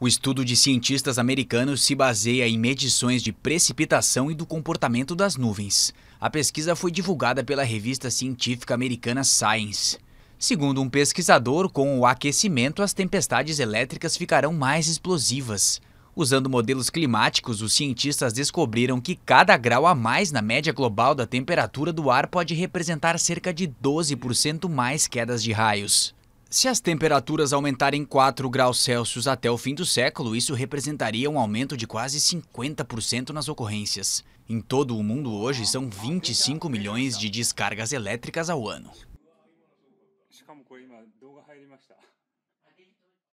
O estudo de cientistas americanos se baseia em medições de precipitação e do comportamento das nuvens. A pesquisa foi divulgada pela revista científica americana Science. Segundo um pesquisador, com o aquecimento, as tempestades elétricas ficarão mais explosivas. Usando modelos climáticos, os cientistas descobriram que cada grau a mais na média global da temperatura do ar pode representar cerca de 12% mais quedas de raios. Se as temperaturas aumentarem 4 graus Celsius até o fim do século, isso representaria um aumento de quase 50% nas ocorrências. Em todo o mundo hoje, são 25 milhões de descargas elétricas ao ano.